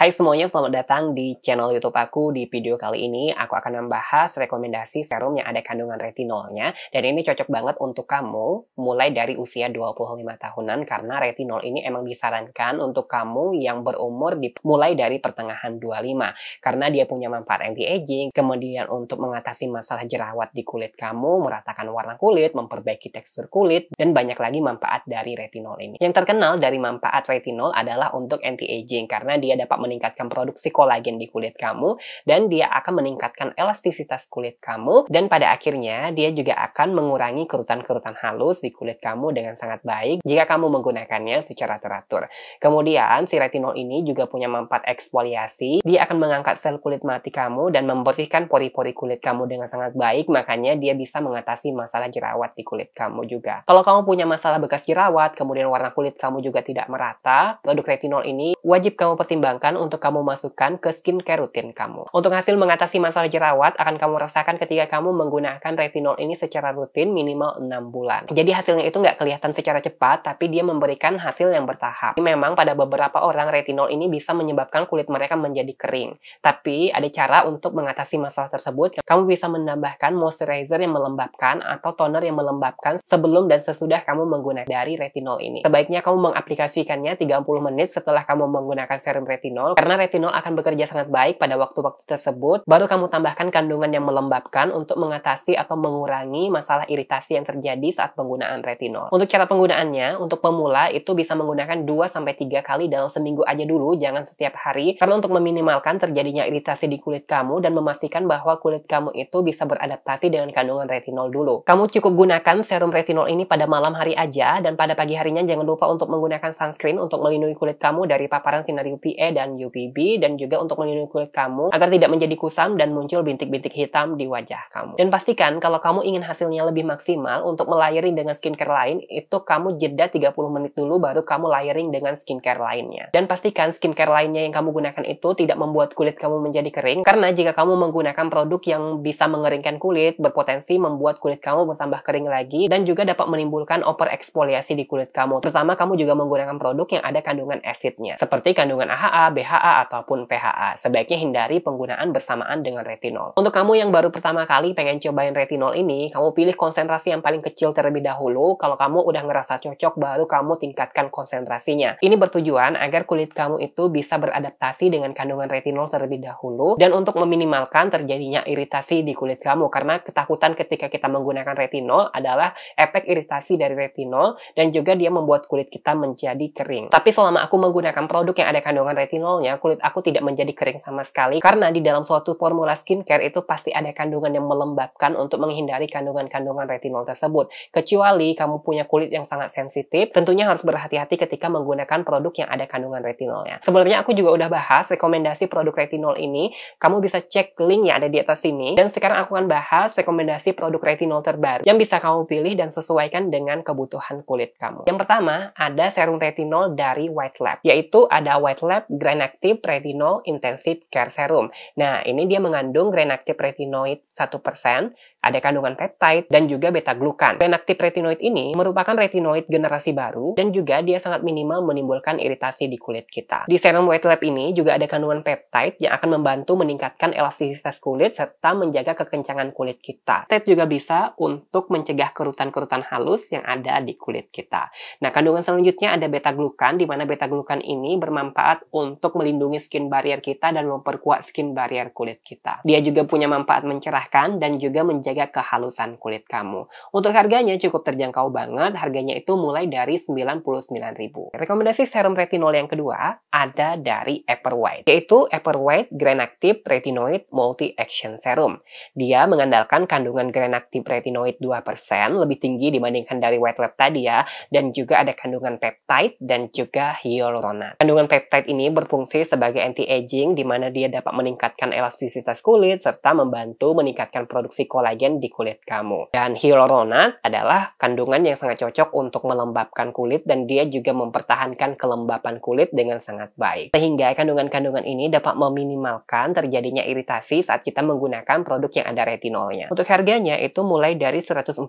Hai semuanya, selamat datang di channel YouTube aku. Di video kali ini, aku akan membahas rekomendasi serum yang ada kandungan retinolnya. Dan ini cocok banget untuk kamu mulai dari usia 25 tahunan karena retinol ini emang disarankan untuk kamu yang berumur di, mulai dari pertengahan 25. Karena dia punya manfaat anti-aging, kemudian untuk mengatasi masalah jerawat di kulit kamu, meratakan warna kulit, memperbaiki tekstur kulit, dan banyak lagi manfaat dari retinol ini. Yang terkenal dari manfaat retinol adalah untuk anti-aging karena dia dapat meningkatkan produksi kolagen di kulit kamu dan dia akan meningkatkan elastisitas kulit kamu dan pada akhirnya dia juga akan mengurangi kerutan-kerutan halus di kulit kamu dengan sangat baik jika kamu menggunakannya secara teratur. Kemudian si retinol ini juga punya manfaat eksfoliasi, dia akan mengangkat sel kulit mati kamu dan membersihkan pori-pori kulit kamu dengan sangat baik makanya dia bisa mengatasi masalah jerawat di kulit kamu juga. Kalau kamu punya masalah bekas jerawat, kemudian warna kulit kamu juga tidak merata, produk retinol ini wajib kamu pertimbangkan sarankan untuk kamu masukkan ke skincare rutin kamu. Untuk hasil mengatasi masalah jerawat akan kamu rasakan ketika kamu menggunakan retinol ini secara rutin minimal 6 bulan. Jadi hasilnya itu nggak kelihatan secara cepat, tapi dia memberikan hasil yang bertahap. Memang pada beberapa orang retinol ini bisa menyebabkan kulit mereka menjadi kering. Tapi ada cara untuk mengatasi masalah tersebut. Kamu bisa menambahkan moisturizer yang melembabkan atau toner yang melembabkan sebelum dan sesudah kamu menggunakan dari retinol ini. Sebaiknya kamu mengaplikasikannya 30 menit setelah kamu menggunakan serum retinol retinol karena retinol akan bekerja sangat baik pada waktu-waktu tersebut. Baru kamu tambahkan kandungan yang melembabkan untuk mengatasi atau mengurangi masalah iritasi yang terjadi saat penggunaan retinol. Untuk cara penggunaannya, untuk pemula itu bisa menggunakan 2 3 kali dalam seminggu aja dulu, jangan setiap hari karena untuk meminimalkan terjadinya iritasi di kulit kamu dan memastikan bahwa kulit kamu itu bisa beradaptasi dengan kandungan retinol dulu. Kamu cukup gunakan serum retinol ini pada malam hari aja dan pada pagi harinya jangan lupa untuk menggunakan sunscreen untuk melindungi kulit kamu dari paparan sinar UVA e dan perawatan UVB dan juga untuk melindungi kulit kamu agar tidak menjadi kusam dan muncul bintik-bintik hitam di wajah kamu. Dan pastikan kalau kamu ingin hasilnya lebih maksimal untuk melayering dengan skincare lain, itu kamu jeda 30 menit dulu baru kamu layering dengan skincare lainnya. Dan pastikan skincare lainnya yang kamu gunakan itu tidak membuat kulit kamu menjadi kering karena jika kamu menggunakan produk yang bisa mengeringkan kulit berpotensi membuat kulit kamu bertambah kering lagi dan juga dapat menimbulkan over eksfoliasi di kulit kamu. Terutama kamu juga menggunakan produk yang ada kandungan asidnya seperti kandungan AHA, BHA ataupun PHA. Sebaiknya hindari penggunaan bersamaan dengan retinol. Untuk kamu yang baru pertama kali pengen cobain retinol ini, kamu pilih konsentrasi yang paling kecil terlebih dahulu. Kalau kamu udah ngerasa cocok, baru kamu tingkatkan konsentrasinya. Ini bertujuan agar kulit kamu itu bisa beradaptasi dengan kandungan retinol terlebih dahulu dan untuk meminimalkan terjadinya iritasi di kulit kamu karena ketakutan ketika kita menggunakan retinol adalah efek iritasi dari retinol dan juga dia membuat kulit kita menjadi kering. Tapi selama aku menggunakan produk yang ada kandungan retinol kulit aku tidak menjadi kering sama sekali karena di dalam suatu formula skincare itu pasti ada kandungan yang melembabkan untuk menghindari kandungan-kandungan retinol tersebut. Kecuali kamu punya kulit yang sangat sensitif, tentunya harus berhati-hati ketika menggunakan produk yang ada kandungan retinolnya. Sebelumnya aku juga udah bahas rekomendasi produk retinol ini, kamu bisa cek link yang ada di atas sini dan sekarang aku akan bahas rekomendasi produk retinol terbaru yang bisa kamu pilih dan sesuaikan dengan kebutuhan kulit kamu. Yang pertama, ada serum retinol dari White Lab, yaitu ada White Lab Grand Renactive Retinol Intensive Care Serum. Nah, ini dia mengandung Renactive Retinoid 1%, ada kandungan peptide, dan juga beta-glukan. Penaktif retinoid ini merupakan retinoid generasi baru dan juga dia sangat minimal menimbulkan iritasi di kulit kita. Di serum white lab ini juga ada kandungan peptide yang akan membantu meningkatkan elastisitas kulit serta menjaga kekencangan kulit kita. Peptide juga bisa untuk mencegah kerutan-kerutan halus yang ada di kulit kita. Nah, kandungan selanjutnya ada beta-glukan, di mana beta-glukan ini bermanfaat untuk melindungi skin barrier kita dan memperkuat skin barrier kulit kita. Dia juga punya manfaat mencerahkan dan juga menjaga menjaga kehalusan kulit kamu. Untuk harganya cukup terjangkau banget, harganya itu mulai dari 99.000. Rekomendasi serum retinol yang kedua ada dari Everwhite, yaitu Everwhite Grand Active Retinoid Multi Action Serum. Dia mengandalkan kandungan Grand Active Retinoid 2% lebih tinggi dibandingkan dari White Lab tadi ya, dan juga ada kandungan peptide dan juga hyaluronat. Kandungan peptide ini berfungsi sebagai anti-aging di mana dia dapat meningkatkan elastisitas kulit serta membantu meningkatkan produksi kolagen bagian di kulit kamu. Dan hyaluronat adalah kandungan yang sangat cocok untuk melembabkan kulit dan dia juga mempertahankan kelembapan kulit dengan sangat baik. Sehingga kandungan-kandungan ini dapat meminimalkan terjadinya iritasi saat kita menggunakan produk yang ada retinolnya. Untuk harganya itu mulai dari 148.000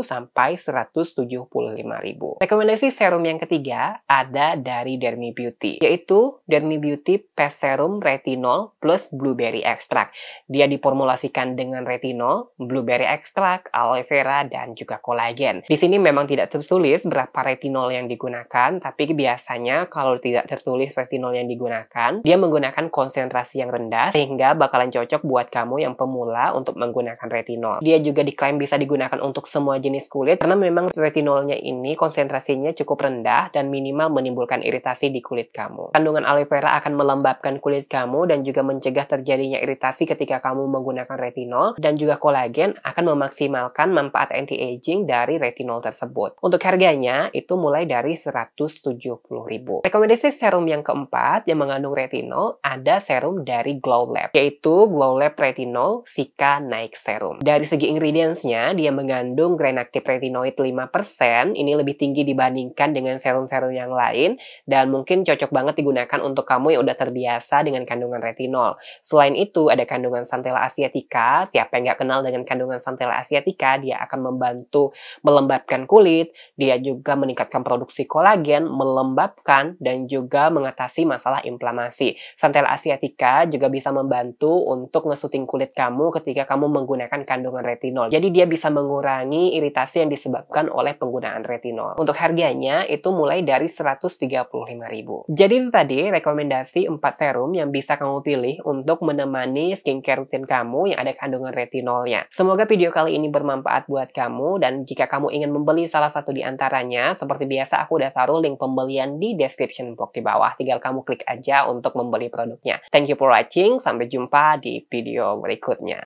sampai 175.000. Rekomendasi serum yang ketiga ada dari Dermi Beauty, yaitu Dermi Beauty Pest Serum Retinol plus Blueberry Extract. Dia diformulasikan dengan retinol retinol, blueberry extract, aloe vera, dan juga kolagen. Di sini memang tidak tertulis berapa retinol yang digunakan, tapi biasanya kalau tidak tertulis retinol yang digunakan, dia menggunakan konsentrasi yang rendah sehingga bakalan cocok buat kamu yang pemula untuk menggunakan retinol. Dia juga diklaim bisa digunakan untuk semua jenis kulit karena memang retinolnya ini konsentrasinya cukup rendah dan minimal menimbulkan iritasi di kulit kamu. Kandungan aloe vera akan melembabkan kulit kamu dan juga mencegah terjadinya iritasi ketika kamu menggunakan retinol dan juga juga kolagen akan memaksimalkan manfaat anti-aging dari retinol tersebut. Untuk harganya itu mulai dari 170.000. Rekomendasi serum yang keempat yang mengandung retinol ada serum dari Glow Lab, yaitu Glow Lab Retinol Sika Naik Serum. Dari segi ingredientsnya, dia mengandung granactive retinoid 5%, ini lebih tinggi dibandingkan dengan serum-serum yang lain, dan mungkin cocok banget digunakan untuk kamu yang udah terbiasa dengan kandungan retinol. Selain itu, ada kandungan santella asiatica, siapa yang nggak kenal dengan kandungan santel asiatica, dia akan membantu melembabkan kulit, dia juga meningkatkan produksi kolagen, melembabkan, dan juga mengatasi masalah inflamasi. Santel asiatica juga bisa membantu untuk ngesuting kulit kamu ketika kamu menggunakan kandungan retinol. Jadi dia bisa mengurangi iritasi yang disebabkan oleh penggunaan retinol. Untuk harganya itu mulai dari 135.000. Jadi itu tadi rekomendasi 4 serum yang bisa kamu pilih untuk menemani skincare rutin kamu yang ada kandungan retinol nolnya. Semoga video kali ini bermanfaat buat kamu dan jika kamu ingin membeli salah satu di antaranya, seperti biasa aku udah taruh link pembelian di description box di bawah. Tinggal kamu klik aja untuk membeli produknya. Thank you for watching, sampai jumpa di video berikutnya.